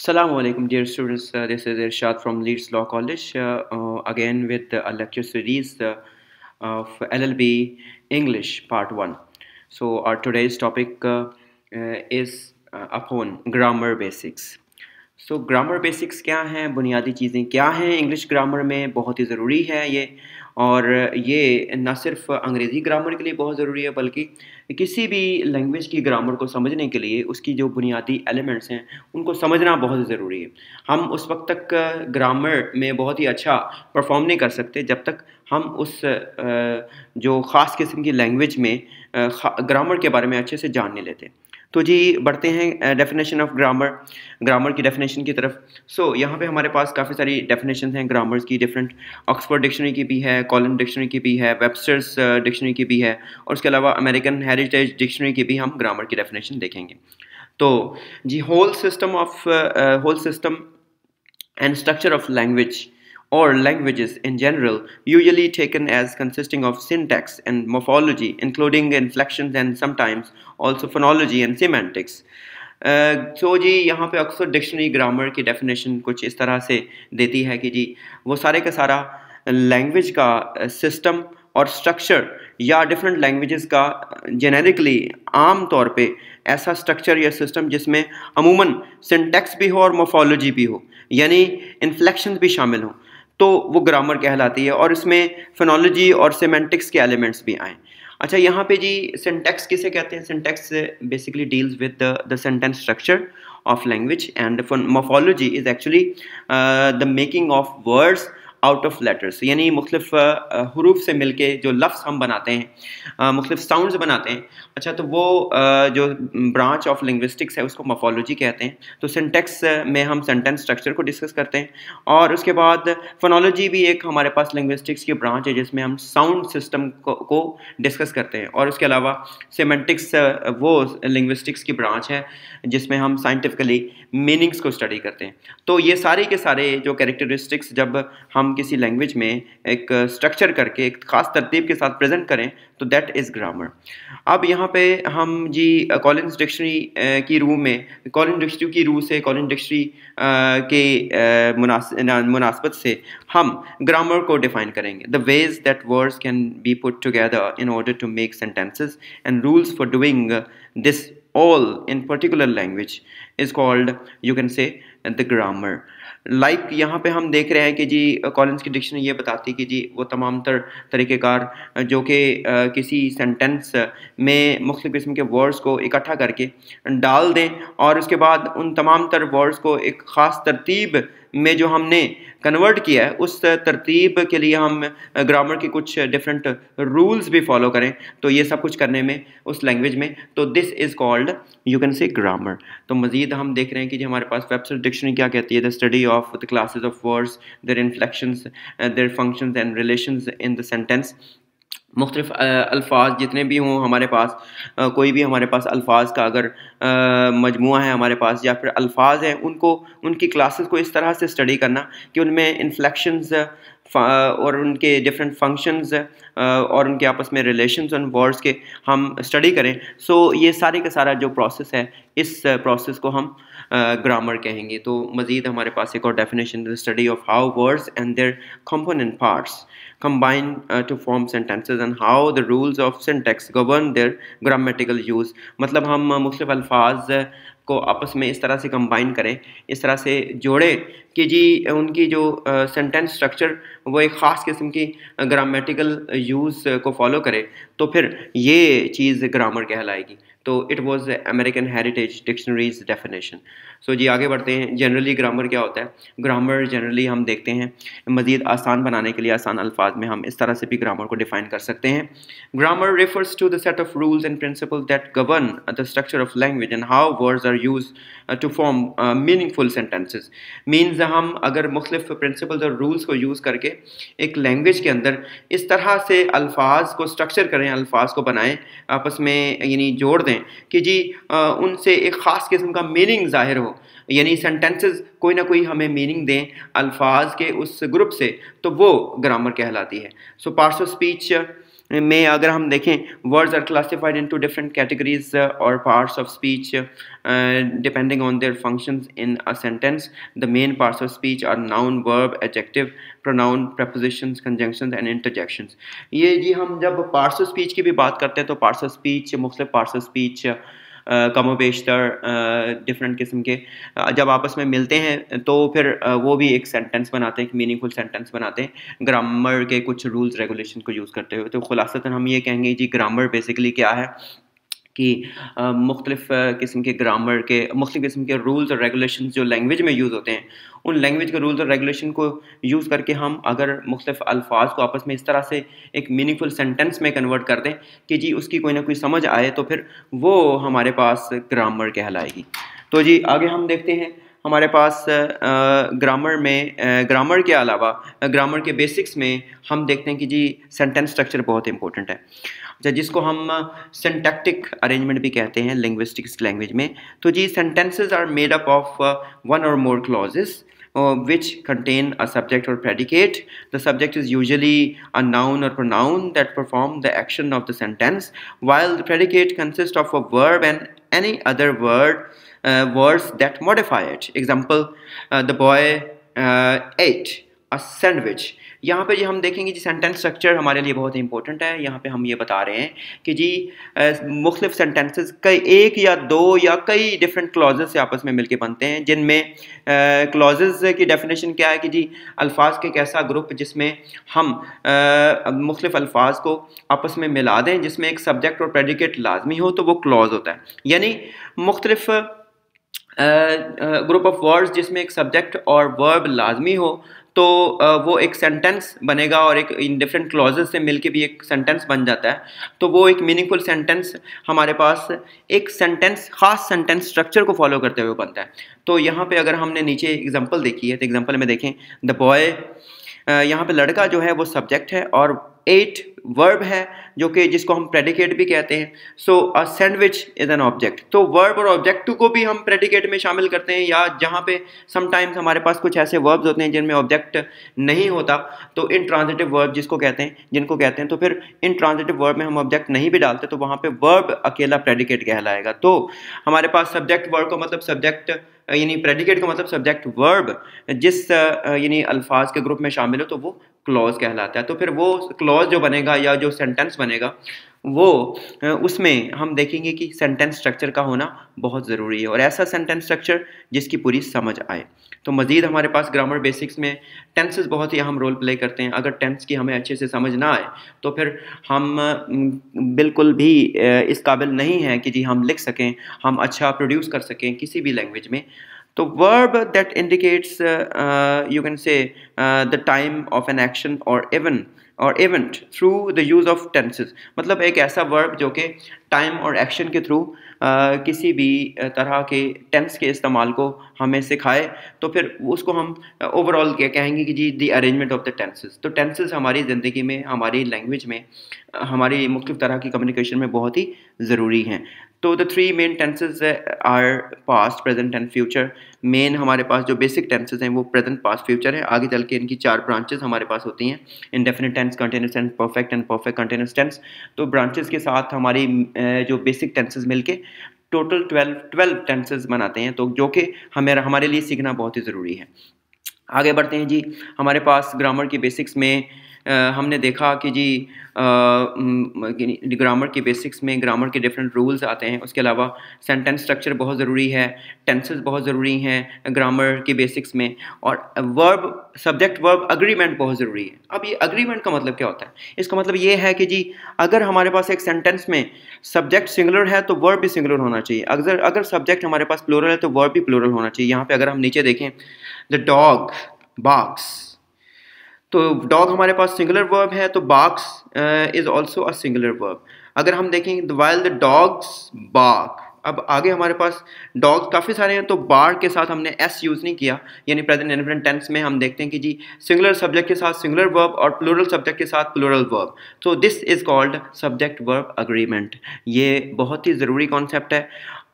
Assalamu alaikum dear students uh, this is Irshad from Leeds Law College uh, uh, again with a lecture series uh, of LLB English part 1 so our today's topic uh, uh, is upon grammar basics so grammar basics क्या हैं बुनियादी चीज़ें क्या हैं English grammar में बहुत ही ज़रूरी है ये और ये न सिर्फ अंग्रेज़ी ग्रामर के लिए बहुत ज़रूरी है बल्कि किसी भी लैंग्वेज की ग्रामर को समझने के लिए उसकी जो बुनियादी एलिमेंट्स हैं उनको समझना बहुत ज़रूरी है हम उस वक्त तक ग्रामर में बहुत ही अच्छा परफॉर्म नहीं कर सकते जब तक हम उस जो ख़ास किस्म की लैंग्वेज में ग्रामर के बारे में अच्छे से जान नहीं लेते तो जी बढ़ते हैं डेफिनेशन ऑफ ग्रामर ग्रामर की डेफिनेशन की तरफ सो so, यहाँ पे हमारे पास काफ़ी सारी डेफिनेशन हैं ग्रामर्स की डिफरेंट ऑक्सफोर्ड डिक्शनरी की भी है कॉलन डिक्शनरी की भी है वेबस्टर्स डिक्शनरी की भी है और उसके अलावा अमेरिकन हेरिटेज डिक्शनरी की भी हम ग्रामर की डेफिनेशन देखेंगे तो जी whole system of whole system and structure of language or languages in general, usually taken as consisting of syntax and morphology, including inflections and sometimes also phonology and semantics. So uh, so जी यहाँ पे अक्सर dictionary grammar की definition कुछ इस तरह से देती है कि जी वो सारे का सारा लैंग्वेज का सिस्टम uh, और स्ट्रक्चर या डिफरेंट लैंग्वेजेस का जेनेरिकली uh, आम तौर पे ऐसा स्ट्रक्चर या सिस्टम जिसमें अमूमन सिंटेक्स भी हो और मोफोलॉजी भी हो यानी इन्फ्लेक्शन भी शामिल हों तो वो ग्रामर कहलाती है और इसमें फिनोलॉजी और सीमेंटिक्स के एलिमेंट्स भी आएँ अच्छा यहाँ पे जी सिंटेक्स किसे कहते हैं syntax basically deals with the sentence structure of language and morphology is actually the making of words out of letters यानी मुख्तफ हरूफ से मिल के जो लफ्स हम बनाते हैं मुख्तफ साउंड्स बनाते हैं अच्छा तो वो जो ब्रांच ऑफ लिंग्विस्टिक्स है उसको मफोलॉजी कहते हैं तो सिंटेक्स में हम सेंटेंस स्ट्रक्चर को डिस्कस करते हैं और उसके बाद फोनोलॉजी भी एक हमारे पास लिंग्विस्टिक्स की ब्रांच है जिसमें हम साउंड सिस्टम को, को डिस्कस करते हैं और उसके अलावा सीमेंटिक्स वो लिंग्विस्टिक्स की ब्रांच है जिसमें हम साइंटिफिकली मीनिंग्स को स्टडी करते हैं तो ये सारे के सारे जो कैरेक्टरिस्टिक्स जब हम किसी लैंग्वेज में एक स्ट्रक्चर करके एक ख़ास तरतीब के साथ प्रेजेंट करें तो दैट इज़ ग्रामर अब यहाँ पे हम जी कॉलिंग डिक्शनरी की रू में कॉलिन डिक्शनरी की रू से कॉलिन डिक्शनरी के मुनासबत से हम ग्रामर को डिफाइन करेंगे the ways that words can be put together in order to make sentences and rules for doing this all in particular language is called you can say the grammar like like, यहाँ पे हम देख रहे हैं कि जी Collins uh, की dictionary ये बताती कि जी वो तमाम तर तरीक़ेकार uh, जो कि uh, किसी सेंटेंस में मुख्त किस्म के वर्ड्स को इकट्ठा करके डाल दें और उसके बाद उन तमाम तर वर्ड्स को एक ख़ास तरतीब में जो हमने कन्वर्ट किया है उस तरतीब के लिए हम ग्रामर के कुछ डिफरेंट रूल्स भी फॉलो करें तो ये सब कुछ करने में उस लैंग्वेज में तो this is called you can say grammar तो मज़ीद हम देख रहे हैं कि जो हमारे पास वेबसाइट डिक्शनरी क्या कहती है the study of the classes of words their inflections their functions and relations in the sentence मुख्तलिफ़ अल्फाज जितने भी हों हमारे पास आ, कोई भी हमारे पास अल्फाज का अगर मजमू है हमारे पास या फिर अल्फाज हैं उनको उनकी क्लासेस को इस तरह से स्टडी करना कि उनमें इन्फ्लेक्शंस और उनके डिफरेंट फंक्शंस और उनके आपस में रिलेशंस और वर्ड्स के हम स्टडी करें सो ये सारे का सारा जो प्रोसेस है इस प्रोसेस को हम ग्रामर कहेंगे तो मज़ीद हमारे पास एक और definition study of how words and their component parts combine to form form and how the rules of syntax govern their grammatical use मतलब हम मुख्तफ अल्फाज को आपस में इस तरह से कंबाइन करें इस तरह से जोड़ें कि जी उनकी जो सेंटेंस uh, स्ट्रक्चर वो एक ख़ास किस्म की ग्रामेटिकल यूज़ को फॉलो करे तो फिर ये चीज़ ग्रामर कहलाएगी तो it was American Heritage dictionary's definition so जी आगे बढ़ते हैं जनरली ग्रामर क्या होता है ग्रामर जनरली हम देखते हैं मज़ीद आसान बनाने के लिए आसान अल्फाज में हम इस तरह से भी ग्रामर को डिफ़ाइन कर सकते हैं grammar refers to the set of rules and principle that govern the structure of language and how words are use to form meaningful sentences means हम अगर मुख्तफ प्रिंसिपल और रूल्स को यूज़ करके करके एक लैंग्वेज के अंदर इस तरह से अल्फाज को स्ट्रक्चर करें अल्फाज को बनाएं आपस में यानी जोड़ दें कि जी उनसे एक ख़ास किस्म का मीनिंग ज़ाहिर हो यानी सेंटेंसेस कोई ना कोई हमें मीनिंग दें अल्फाज के उस ग्रुप से तो वो ग्रामर कहलाती है सो पार्ट्स ऑफ स्पीच में अगर हम देखें words are classified to different categories or parts of speech depending on their functions in a sentence the main parts of speech are noun verb adjective pronoun prepositions conjunction and interjections ये जी हम जब parts of speech की भी बात करते हैं तो पार्ट्स ऑफ स्पीच मुख्तलिफ पार्ट्स ऑफ स्पीच कमो बेशतर डिफरेंट किस्म के जब आपस में मिलते हैं तो फिर वो भी एक सेंटेंस बनाते हैं एक मीनिंगफुल सेंटेंस बनाते हैं ग्रामर के कुछ रूल्स रेगुलेशन को यूज़ करते हुए तो खुलासतन हम ये कहेंगे जी ग्रामर बेसिकली क्या है कि मुख्तलिफ़ किस्म के ग्रामर के मुख्त किस्म के रूल्स और रेगुलेशन जो लैंग्वेज में यूज़ होते हैं उन लैंग्वेज के रूल्स और रेगुलेशन को यूज़ करके हम अगर मुख्तफ अल्फाज को आपस में इस तरह से एक मीनिंगफुल सेंटेंस में कन्वर्ट कर दें कि जी उसकी कोई ना कोई समझ आए तो फिर वो हमारे पास ग्रामर कहलाएगी तो जी आगे हम देखते हैं हमारे पास ग्रामर में ग्रामर के अलावा ग्रामर के बेसिक्स में हम देखते हैं कि जी सेंटेंस स्ट्रक्चर बहुत इंपॉर्टेंट है या जिसको हम सेंटेक्टिक अरेंजमेंट भी कहते हैं लिंग्विस्टिक्स लैंग्वेज में तो जी sentences are made up of one or more clauses which contain a subject or predicate the subject is usually a noun or pronoun that perform the action of the sentence while the predicate consist of a verb and any other word words that modified example the boy ate a sandwich यहाँ पे जी हम देखेंगे जी sentence structure हमारे लिए बहुत important है यहाँ पे हम ये बता रहे हैं कि जी मुख्तफ सेंटेंसेस कई एक या दो या कई डिफरेंट क्लॉज से आपस में मिलके बनते हैं जिनमें क्लॉजेज की डेफिनेशन क्या है कि जी अल्फाज के एक ऐसा ग्रुप जिसमें हम मुख्तफ अल्फाज को आपस में मिला दें जिसमें एक सब्जेक्ट और प्रेडिकेट लाजमी हो तो वो क्लॉज होता है यानी मुख्तफ़ ग्रुप ऑफ वर्ड्स जिसमें एक सब्जेक्ट और वर्ब लाजमी हो तो वो एक सेंटेंस बनेगा और एक इन डिफरेंट क्लॉजेज से मिल भी एक सेंटेंस बन जाता है तो वो एक मीनिंगफुल सेंटेंस हमारे पास एक सेंटेंस खास सेंटेंस स्ट्रक्चर को फॉलो करते हुए बनता है तो यहाँ पे अगर हमने नीचे एग्जांपल देखी है तो एग्जांपल में देखें द बॉय यहाँ पे लड़का जो है वो सब्जेक्ट है और एट वर्ब है जो कि जिसको हम प्रेडिकेट भी कहते हैं so a sandwich is an object तो वर्ब और ऑब्जेक्ट को भी हम प्रेडिकेट में शामिल करते हैं या जहाँ पे समटाइम्स हमारे पास कुछ ऐसे वर्ब्स होते हैं जिनमें ऑब्जेक्ट नहीं होता तो इन ट्रांजेटिव वर्ब जिसको कहते हैं जिनको कहते हैं तो फिर इन ट्रांजेटिव वर्ब में हम ऑब्जेक्ट नहीं भी डालते तो वहाँ पर वर्ब अकेला प्रेडिकेट कहलाएगा तो हमारे पास सब्जेक्ट वर्ब का मतलब सब्जेक्ट यानी प्रेडिकेट का मतलब सब्जेक्ट वर्ब जिस यानी अल्फाज के ग्रुप में शामिल हो तो वो क्लॉज कहलाता है तो फिर वो क्लॉज जो बनेगा बनेगा या जो सेंटेंस बनेगा वो उसमें हम देखेंगे कि सेंटेंस स्ट्रक्चर का होना बहुत ज़रूरी है और ऐसा सेंटेंस स्ट्रक्चर जिसकी पूरी समझ आए तो मज़ीद हमारे पास ग्रामर बेसिक्स में टेंसेस बहुत ही अहम रोल प्ले करते हैं अगर टेंस की हमें अच्छे से समझ ना आए तो फिर हम बिल्कुल भी इस काबिल नहीं हैं कि जी हम लिख सकें हम अच्छा प्रोड्यूस कर सकें किसी भी लैंग्वेज में तो verb that indicates you can say the time of an action or even or event through the use of tenses मतलब एक ऐसा वर्ब जो कि टाइम और एक्शन के थ्रू किसी भी तरह के टेंस के इस्तेमाल को हमें सिखाए तो फिर उसको हम ओवरऑल क्या कहेंगे कि जी the arrangement of the tenses तो टेंसेस हमारी ज़िंदगी में हमारी लैंग्वेज में हमारी मुख्तु तरह की कम्युनिकेशन में बहुत ही ज़रूरी हैं तो the three main tenses are past present and future main हमारे पास जो बेसिक टेंसेज हैं वो प्रेजेंट पास्ट फ्यूचर है आगे चल के इनकी चार ब्रांचेज हमारे पास होती हैं indefinite tense continuous tense perfect and perfect continuous tense तो ब्रांचेज के साथ हमारी जो बेसिक टेंसेज मिलके टोटल ट्वेल्व ट्वेल्व टेंसेज बनाते हैं तो जो कि हमें हमारे लिए सीखना बहुत ही ज़रूरी है आगे बढ़ते हैं जी हमारे पास ग्रामर के बेसिक्स में हमने देखा कि जी ग्रामर के बेसिक्स में ग्रामर के डिफरेंट रूल्स आते हैं उसके अलावा सेंटेंस स्ट्रक्चर बहुत ज़रूरी है टेंसेस बहुत ज़रूरी हैं ग्रामर के बेसिक्स में और वर्ब सब्जेक्ट वर्ब अग्रीमेंट बहुत ज़रूरी है अब ये अग्रीमेंट का मतलब क्या होता है इसका मतलब ये है कि जी अगर हमारे पास एक सेंटेंस में सब्जेक्ट सिंगुलर है तो वर्ब भी सिंगुलर होना चाहिए अगर अगर सब्जेक्ट हमारे पास प्लोरल है तो वर्ब भी प्लोरल होना चाहिए यहाँ पर अगर हम नीचे देखें द डॉग बाग्स तो डॉग हमारे पास सिंगुलर वर्ब है तो box is also a singular verb अगर हम देखें वाइल द डॉग्स बाक अब आगे हमारे पास डॉग काफ़ी सारे हैं तो बार के साथ हमने एस यूज़ नहीं किया यानी प्रेजेंट इन्फ्रेंट टेंस में हम देखते हैं कि जी सिंगुलर सब्जेक्ट के साथ सिंगुलर वर्ब और प्लूरल सब्जेक्ट के साथ प्लूरल वर्ब तो this is called subject verb agreement ये बहुत ही ज़रूरी कॉन्सेप्ट है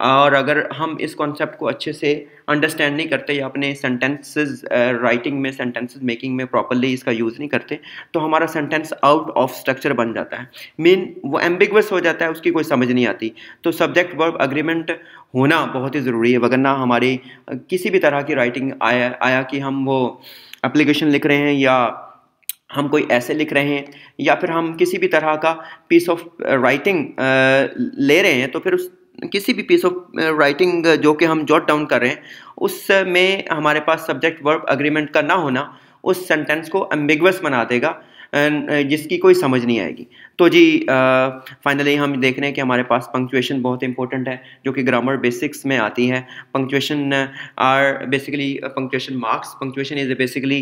और अगर हम इस कॉन्सेप्ट को अच्छे से अंडरस्टैंड नहीं करते या अपने सेंटेंसेस राइटिंग uh, में सेंटेंसेस मेकिंग में प्रॉपरली इसका यूज़ नहीं करते तो हमारा सेंटेंस आउट ऑफ स्ट्रक्चर बन जाता है मीन वो एम्बिगस हो जाता है उसकी कोई समझ नहीं आती तो सब्जेक्ट वर्ब अग्रीमेंट होना बहुत ही ज़रूरी है वगरना हमारी uh, किसी भी तरह की राइटिंग आया आया कि हम वो एप्लीकेशन लिख रहे हैं या हम कोई ऐसे लिख रहे हैं या फिर हम किसी भी तरह का पीस ऑफ राइटिंग ले रहे हैं तो फिर उस किसी भी पीस ऑफ राइटिंग जो कि हम जॉट डाउन कर रहे हैं उसमें uh, हमारे पास सब्जेक्ट वर्ब अग्रीमेंट का ना होना उस सेंटेंस को एम्बिगस बना देगा Uh, जिसकी कोई समझ नहीं आएगी तो जी फाइनली uh, हम देख रहे हैं कि हमारे पास पंक्चुएशन बहुत इंपॉर्टेंट है जो कि ग्रामर बेसिक्स में आती है punctuation are basically punctuation marks punctuation is basically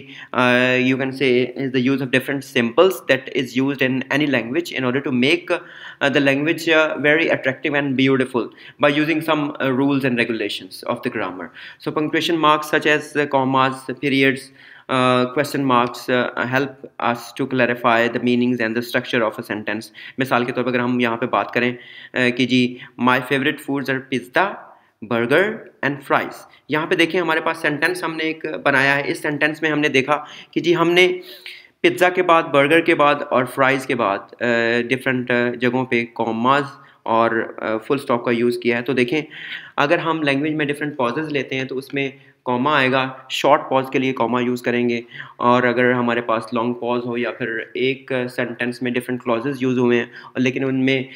you can say is the use of different symbols that is use in any language in order to make the language very attractive and beautiful by using some rules and regulation of the grammar so punctuation marks such as commas periods question marks help us to clarify the meanings and the structure of a sentence मिसाल के तौर पर अगर हम यहाँ पे बात करें uh, कि जी my favourite foods are pizza burger and fries यहाँ पे देखें हमारे पास सेंटेंस हमने एक बनाया है इस सेंटेंस में हमने देखा कि जी हमने पिज्ज़ा के बाद बर्गर के बाद और फ्राइज़ के बाद डिफरेंट uh, uh, जगहों पे कॉमास और फुल uh, स्टॉप का यूज़ किया है तो देखें अगर हम लैंग्वेज में डिफरेंट पॉजेज लेते हैं तो उसमें कॉमा आएगा शॉर्ट पॉज के लिए कॉमा यूज़ करेंगे और अगर हमारे पास लॉन्ग पॉज हो या फिर एक सेंटेंस में डिफरेंट क्लॉजेज यूज़ हुए हैं लेकिन उनमें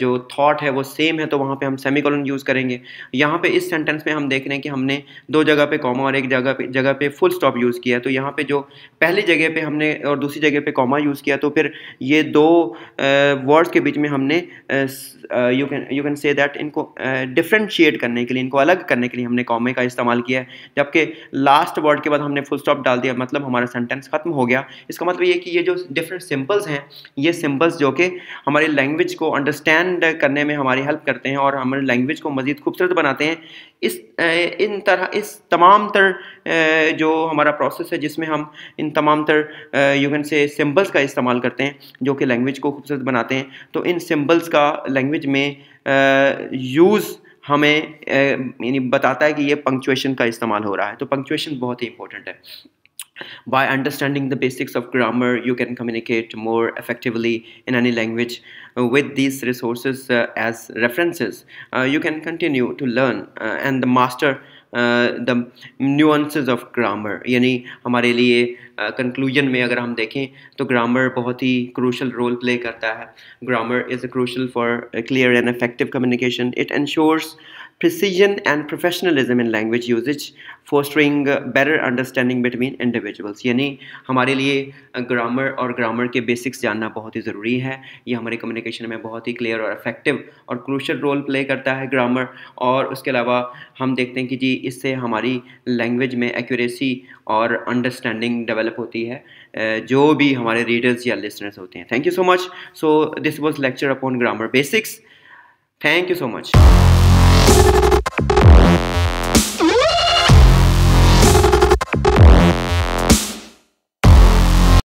जो थाट है वो सेम है तो वहाँ पर हम सेमी यूज़ करेंगे यहाँ पर इस सेंटेंस में हम देख रहे हैं कि हमने दो जगह पे कॉमा और एक जगह पर जगह पर फुल स्टॉप यूज़ किया तो यहाँ पर जो पहली जगह पर हमने और दूसरी जगह पे कॉमा यूज़ किया तो फिर ये दो वर्ड्स के बीच में हमने you can you can say that इनको डिफ्रेंशिएट करने के लिए इनको अलग करने के लिए हमने कॉमे का इस्तेमाल किया है जबकि लास्ट वर्ड के बाद हमने फुल स्टॉप डाल दिया मतलब हमारा सेंटेंस खत्म हो गया इसका मतलब ये कि ये जो डिफरेंट सिंबल्स हैं ये सिंबल्स जो कि हमारी लैंग्वेज को अंडरस्टैंड करने में हमारी हेल्प करते हैं और हमारी लैंग्वेज को मज़ीद खूबसूरत बनाते हैं इस इन तरह इस तमाम तर जो हमारा प्रोसेस है जिसमें हम इन तमाम तर यू कैन से सिंबल्स का इस्तेमाल करते हैं जो कि लैंग्वेज को खूबसूरत बनाते हैं तो इन सिंबल्स का लैंग्वेज में यूज़ हमें यानी बताता है कि ये पंक्चुएशन का इस्तेमाल हो रहा है तो पंक्चुएशन बहुत ही इंपॉर्टेंट है by understanding the basics of grammar you can communicate more effectively in any language uh, with these resources uh, as references uh, you can continue to learn uh, and the master the nuances of grammar यानी हमारे लिए conclusion uh, में अगर हम देखें तो grammar बहुत ही crucial role play करता है grammar is crucial for clear and effective communication it ensures precision and professionalism in language usage fostering better understanding between individuals यानी हमारे लिए ग्रामर और ग्रामर के बेसिक्स जानना बहुत ही ज़रूरी है ये हमारे कम्युनिकेशन में बहुत ही क्लियर और इफेक्टिव और क्रूशल रोल प्ले करता है ग्रामर और उसके अलावा हम देखते हैं कि जी इससे हमारी लैंग्वेज में एक्यूरेसी और अंडरस्टैंडिंग डेवलप होती है जो भी हमारे रीडर्स या लिसनर्स होते हैं thank you so much so this was lecture upon grammar basics thank you so much